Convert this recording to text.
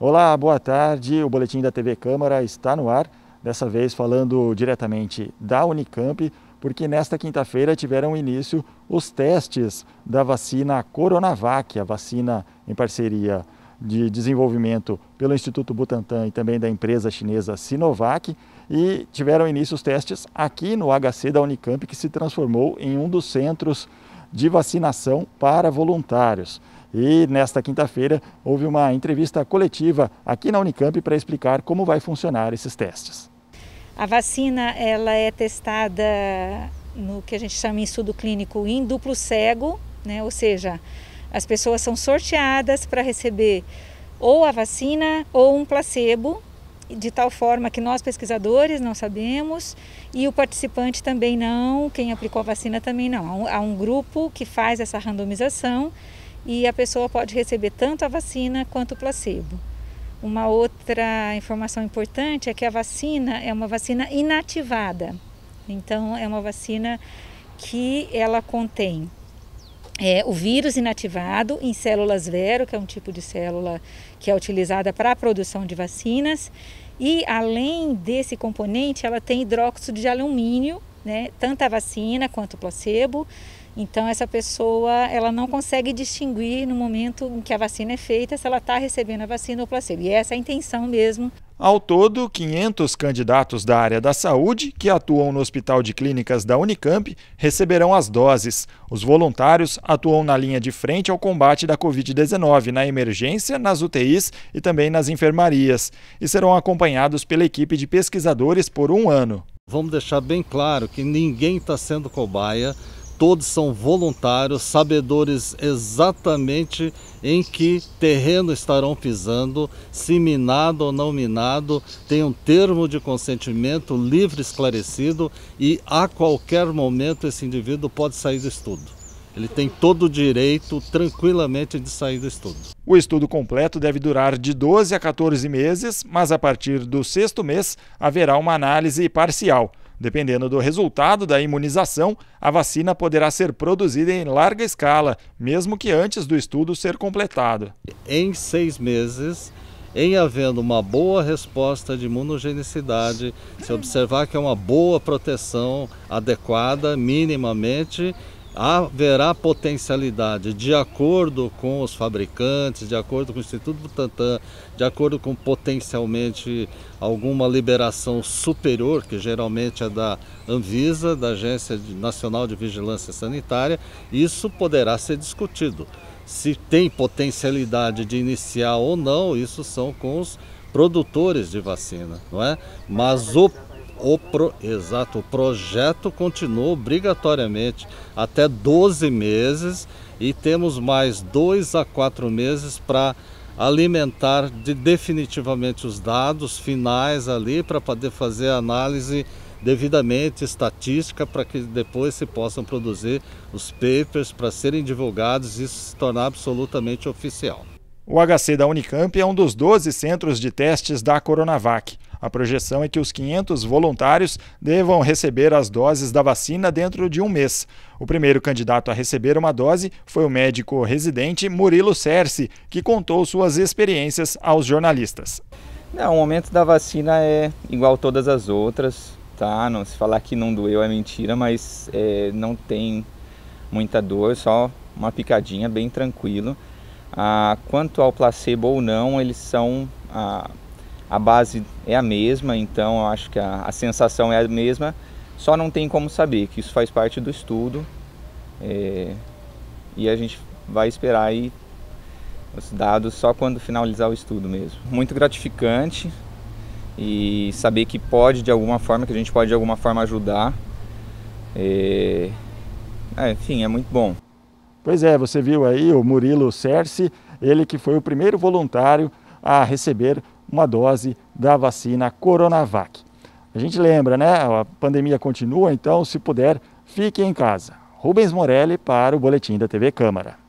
Olá, boa tarde. O boletim da TV Câmara está no ar, dessa vez falando diretamente da Unicamp, porque nesta quinta-feira tiveram início os testes da vacina Coronavac, a vacina em parceria de desenvolvimento pelo Instituto Butantan e também da empresa chinesa Sinovac, e tiveram início os testes aqui no HC da Unicamp, que se transformou em um dos centros de vacinação para voluntários. E nesta quinta-feira houve uma entrevista coletiva aqui na Unicamp para explicar como vai funcionar esses testes. A vacina ela é testada no que a gente chama em estudo clínico em duplo cego, né? ou seja, as pessoas são sorteadas para receber ou a vacina ou um placebo, de tal forma que nós pesquisadores não sabemos e o participante também não, quem aplicou a vacina também não. Há um grupo que faz essa randomização e a pessoa pode receber tanto a vacina quanto o placebo. Uma outra informação importante é que a vacina é uma vacina inativada. Então, é uma vacina que ela contém é, o vírus inativado em células vero, que é um tipo de célula que é utilizada para a produção de vacinas. E além desse componente, ela tem hidróxido de alumínio, né, tanto a vacina quanto o placebo. Então essa pessoa ela não consegue distinguir no momento em que a vacina é feita se ela está recebendo a vacina ou placebo. E essa é a intenção mesmo. Ao todo, 500 candidatos da área da saúde que atuam no Hospital de Clínicas da Unicamp receberão as doses. Os voluntários atuam na linha de frente ao combate da Covid-19 na emergência, nas UTIs e também nas enfermarias. E serão acompanhados pela equipe de pesquisadores por um ano. Vamos deixar bem claro que ninguém está sendo cobaia todos são voluntários, sabedores exatamente em que terreno estarão pisando, se minado ou não minado, tem um termo de consentimento livre esclarecido e a qualquer momento esse indivíduo pode sair do estudo. Ele tem todo o direito, tranquilamente, de sair do estudo. O estudo completo deve durar de 12 a 14 meses, mas a partir do sexto mês haverá uma análise parcial. Dependendo do resultado da imunização, a vacina poderá ser produzida em larga escala, mesmo que antes do estudo ser completado. Em seis meses, em havendo uma boa resposta de imunogenicidade, se observar que é uma boa proteção adequada, minimamente, haverá potencialidade, de acordo com os fabricantes, de acordo com o Instituto Butantan, de acordo com potencialmente alguma liberação superior, que geralmente é da Anvisa, da Agência Nacional de Vigilância Sanitária, isso poderá ser discutido. Se tem potencialidade de iniciar ou não, isso são com os produtores de vacina, não é? Mas o o pro, exato, o projeto continua obrigatoriamente até 12 meses e temos mais dois a quatro meses para alimentar de, definitivamente os dados finais ali para poder fazer a análise devidamente estatística para que depois se possam produzir os papers para serem divulgados e isso se tornar absolutamente oficial. O HC da Unicamp é um dos 12 centros de testes da Coronavac. A projeção é que os 500 voluntários devam receber as doses da vacina dentro de um mês. O primeiro candidato a receber uma dose foi o médico residente Murilo Cerce, que contou suas experiências aos jornalistas. Não, é, o momento da vacina é igual todas as outras, tá? Não se falar que não doeu é mentira, mas é, não tem muita dor, só uma picadinha bem tranquilo. Ah, quanto ao placebo ou não, eles são ah, a base é a mesma, então eu acho que a, a sensação é a mesma, só não tem como saber, que isso faz parte do estudo é, e a gente vai esperar aí os dados só quando finalizar o estudo mesmo. Muito gratificante e saber que pode de alguma forma, que a gente pode de alguma forma ajudar. É, é enfim, é muito bom. Pois é, você viu aí o Murilo Cerce, ele que foi o primeiro voluntário a receber uma dose da vacina Coronavac. A gente lembra, né? A pandemia continua, então, se puder, fique em casa. Rubens Morelli para o Boletim da TV Câmara.